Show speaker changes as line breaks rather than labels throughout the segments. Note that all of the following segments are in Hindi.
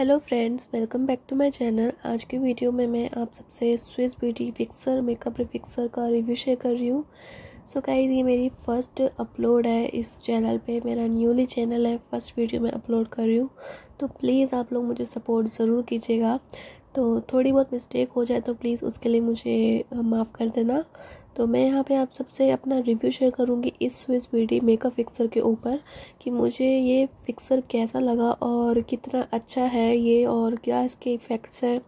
hello friends welcome back to my channel आज की वीडियो में मैं आप सबसे Swiss Beauty fixer makeup refixer का रिव्यू शेयर कर रही हूँ सो गाइस ये मेरी फ़र्स्ट अपलोड है इस चैनल पे मेरा न्यूली चैनल है फर्स्ट वीडियो मैं अपलोड कर रही हूँ तो प्लीज़ आप लोग मुझे सपोर्ट ज़रूर कीजिएगा तो थोड़ी बहुत मिस्टेक हो जाए तो प्लीज़ उसके लिए मुझे माफ़ कर देना तो मैं यहाँ पे आप सबसे अपना रिव्यू शेयर करूँगी इस स्विस बीडी मेकअप फिक्सर के ऊपर कि मुझे ये फिक्सर कैसा लगा और कितना अच्छा है ये और क्या इसके इफ़ेक्ट्स हैं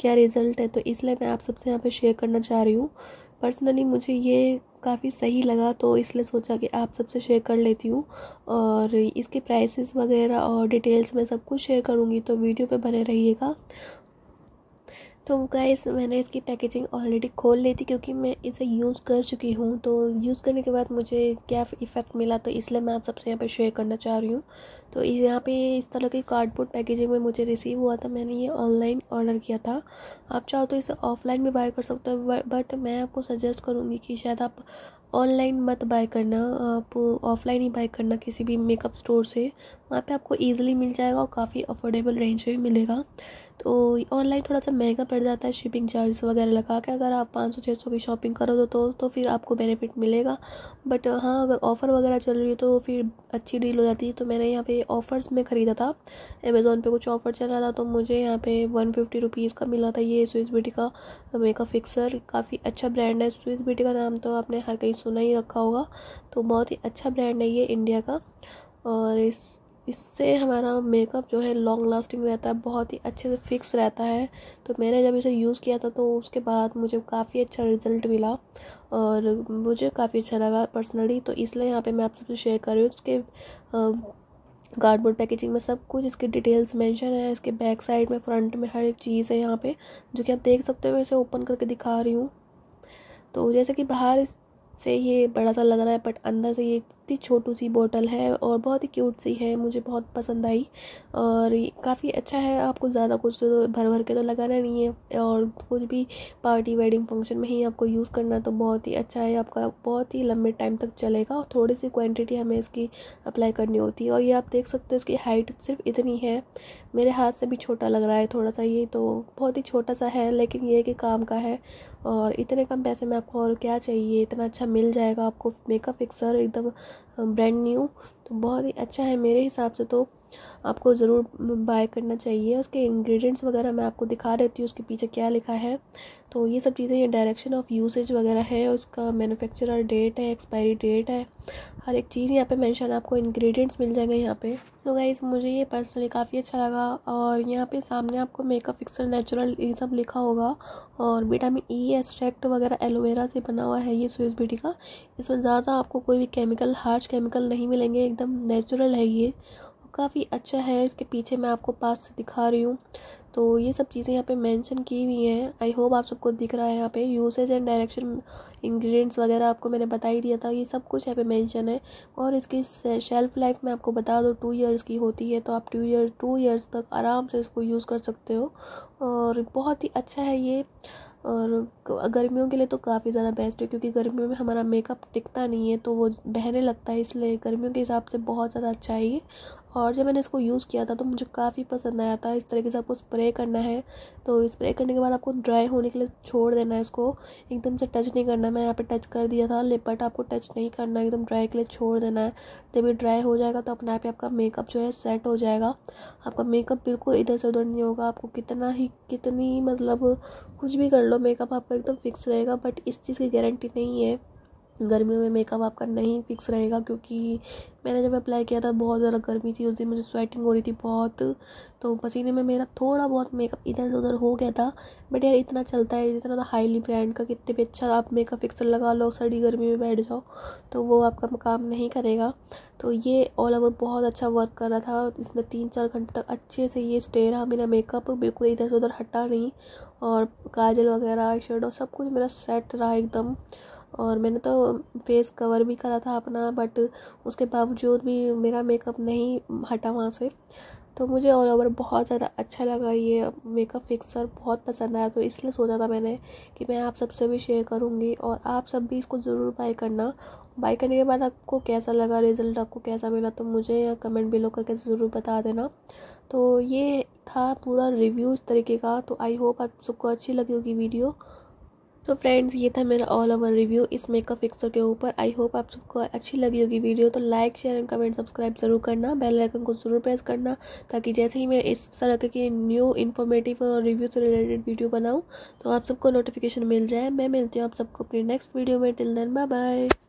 क्या रिज़ल्ट है तो इसलिए मैं आप सबसे यहाँ पे शेयर करना चाह रही हूँ पर्सनली मुझे ये काफ़ी सही लगा तो इसलिए सोचा कि आप सबसे शेयर कर लेती हूँ और इसके प्राइसेस वगैरह और डिटेल्स में सब कुछ शेयर करूँगी तो वीडियो पे बने रहिएगा तो गाइस मैंने इसकी पैकेजिंग ऑलरेडी खोल ली थी क्योंकि मैं इसे यूज़ कर चुकी हूँ तो यूज़ करने के बाद मुझे क्या इफ़ेक्ट मिला तो इसलिए मैं आप सबसे यहाँ पे शेयर करना चाह रही हूँ तो यहाँ पे इस तरह की कार्डबोर्ड पैकेजिंग में मुझे रिसीव हुआ था मैंने ये ऑनलाइन ऑर्डर किया था आप चाहो तो इसे ऑफ़लाइन भी बाय कर सकते हो बट मैं आपको सजेस्ट करूँगी कि शायद आप ऑनलाइन मत बाय करना आप ऑफ़लाइन ही बाय करना किसी भी मेकअप स्टोर से वहाँ पे आपको ईजिली मिल जाएगा और काफ़ी अफोर्डेबल रेंज में मिलेगा तो ऑनलाइन थोड़ा सा महंगा पड़ जाता है शिपिंग चार्ज वगैरह लगा के अगर आप पाँच सौ छः सौ की शॉपिंग करो तो, तो तो फिर आपको बेनिफिट मिलेगा बट हाँ अगर ऑफ़र वगैरह चल रही है तो फिर अच्छी डील हो जाती है तो मैंने यहाँ पे ऑफ़र्स में ख़रीदा था अमेज़ोन पे कुछ ऑफ़र चल रहा था तो मुझे यहाँ पे वन फिफ्टी रुपीज़ का मिला था ये स्विस बिटी का मेकअप फिक्सर काफ़ी अच्छा ब्रांड है स्विस बिटी का नाम तो आपने हर कहीं सुना ही रखा होगा तो बहुत ही अच्छा ब्रांड है ये इंडिया का और इस इससे हमारा मेकअप जो है लॉन्ग लास्टिंग रहता है बहुत ही अच्छे से फिक्स रहता है तो मैंने जब इसे यूज़ किया था तो उसके बाद मुझे काफ़ी अच्छा रिज़ल्ट मिला और मुझे काफ़ी अच्छा लगा पर्सनली तो इसलिए यहाँ पे मैं आप सबसे शेयर कर रही हूँ उसके कार्डबोर्ड पैकेजिंग में सब कुछ इसकी डिटेल्स मेंशन है इसके बैक साइड में फ्रंट में हर एक चीज़ है यहाँ पर जो कि आप देख सकते हो मैं इसे ओपन करके दिखा रही हूँ तो जैसे कि बाहर से ये बड़ा सा लग रहा है बट अंदर से ये इतनी छोटू सी बॉटल है और बहुत ही क्यूट सी है मुझे बहुत पसंद आई और काफ़ी अच्छा है आपको ज़्यादा कुछ तो भर भर के तो लगाना नहीं है और कुछ भी पार्टी वेडिंग फंक्शन में ही आपको यूज़ करना तो बहुत ही अच्छा है आपका बहुत ही लंबे टाइम तक चलेगा और थोड़ी सी क्वान्टिटी हमें इसकी अप्लाई करनी होती है और ये आप देख सकते हो इसकी हाइट सिर्फ इतनी है मेरे हाथ से भी छोटा लग रहा है थोड़ा सा ये तो बहुत ही छोटा सा है लेकिन ये कि काम का है और इतने कम पैसे में आपको और क्या चाहिए इतना अच्छा मिल जाएगा आपको मेकअप फिक्सर एकदम ब्रांड न्यू तो बहुत ही अच्छा है मेरे हिसाब से तो आपको ज़रूर बाय करना चाहिए उसके इंग्रेडिएंट्स वगैरह मैं आपको दिखा देती हूँ उसके पीछे क्या लिखा है तो ये सब चीज़ें ये डायरेक्शन ऑफ यूसेज वगैरह है उसका मैनुफेक्चरर डेट है एक्सपायरी डेट है हर एक चीज़ यहाँ पे मेंशन आपको इंग्रेडिएंट्स मिल जाएंगे यहाँ पे तो गाइज मुझे ये पर्सनली काफ़ी अच्छा लगा और यहाँ पे सामने आपको मेकअप फिक्सर नेचुरल ये सब लिखा होगा और विटामिन ई एक्सट्रैक्ट वगैरह एलोवेरा से बना हुआ है ये स्विस ब्यूटी का इसमें ज़्यादा आपको कोई भी केमिकल हार्श केमिकल नहीं मिलेंगे एकदम नेचुरल है ये काफ़ी अच्छा है इसके पीछे मैं आपको पास से दिखा रही हूँ तो ये सब चीज़ें यहाँ पे मेंशन की हुई हैं आई होप आप सबको दिख रहा है यहाँ पे यूसेज एंड डायरेक्शन इंग्रेडिएंट्स वगैरह आपको मैंने बता ही दिया था ये सब कुछ यहाँ पे मेंशन है और इसकी शेल्फ़ लाइफ मैं आपको बता दो टू इयर्स की होती है तो आप टू ईयर टू ईयर्स तक आराम से इसको यूज़ कर सकते हो और बहुत ही अच्छा है ये और गर्मियों के लिए तो काफ़ी ज़्यादा बेस्ट है क्योंकि गर्मियों में हमारा मेकअप टिकता नहीं है तो वो बहने लगता है इसलिए गर्मियों के हिसाब से बहुत ज़्यादा अच्छा है ये और जब मैंने इसको यूज़ किया था तो मुझे काफ़ी पसंद आया था इस तरीके से आपको स्प्रे करना है तो स्प्रे करने के बाद आपको ड्राई होने के लिए छोड़ देना है इसको एकदम से टच नहीं करना मैं यहाँ पे टच कर दिया था लेपट आपको टच नहीं करना एकदम ड्राई के लिए छोड़ देना है जब ये ड्राई हो जाएगा तो अपने आप ही आपका मेकअप जो है सेट हो जाएगा आपका मेकअप बिल्कुल इधर से उधर नहीं होगा आपको कितना ही कितनी मतलब कुछ भी कर लो मेकअप आपका एकदम फिक्स रहेगा बट इस चीज़ की गारंटी नहीं है गर्मियों में मेकअप आपका नहीं फिक्स रहेगा क्योंकि मैंने जब अप्लाई किया था बहुत ज़्यादा गर्मी थी उस दिन मुझे स्वेटिंग हो रही थी बहुत तो पसीने में मेरा थोड़ा बहुत मेकअप इधर से उधर हो गया था बट यार इतना चलता है इतना तो हाईली ब्रांड का कितने भी अच्छा आप मेकअप फिक्सर लगा लो सर्दी गर्मी में बैठ जाओ तो वो आपका काम नहीं करेगा तो ये ऑल ओवर बहुत अच्छा वर्क कर रहा था इसने तीन चार घंटे तक अच्छे से ये स्टे रहा मेरा मेकअप बिल्कुल इधर से उधर हटा नहीं और काजल वगैरह आई सब कुछ मेरा सेट रहा एकदम और मैंने तो फेस कवर भी करा था अपना बट उसके बावजूद भी मेरा मेकअप नहीं हटा वहाँ से तो मुझे ऑल ओवर बहुत ज़्यादा अच्छा लगा ये मेकअप फिक्सर बहुत पसंद आया तो इसलिए सोचा था मैंने कि मैं आप सबसे भी शेयर करूँगी और आप सब भी इसको ज़रूर बाई करना बाई करने के बाद आपको कैसा लगा रिज़ल्ट आपको कैसा मिला तो मुझे कमेंट बिलो करके ज़रूर बता देना तो ये था पूरा रिव्यू इस तरीके का तो आई होप आप सबको अच्छी लगी होगी वीडियो तो फ्रेंड्स ये था मेरा ऑल ओवर रिव्यू इस मेकअप फिक्सर के ऊपर आई होप आप सबको अच्छी लगी होगी वीडियो तो like share and comment subscribe ज़रूर करना बेल आइकन को ज़रूर प्रेस करना ताकि जैसे ही मैं इस तरह के न्यू इन्फॉर्मेटिव और रिव्यू से रिलेटेड वीडियो बनाऊँ तो आप सबको नोटिफिकेशन मिल जाए मैं मिलती हूँ आप सबको अपनी नेक्स्ट वीडियो में टिल देन बाय बाय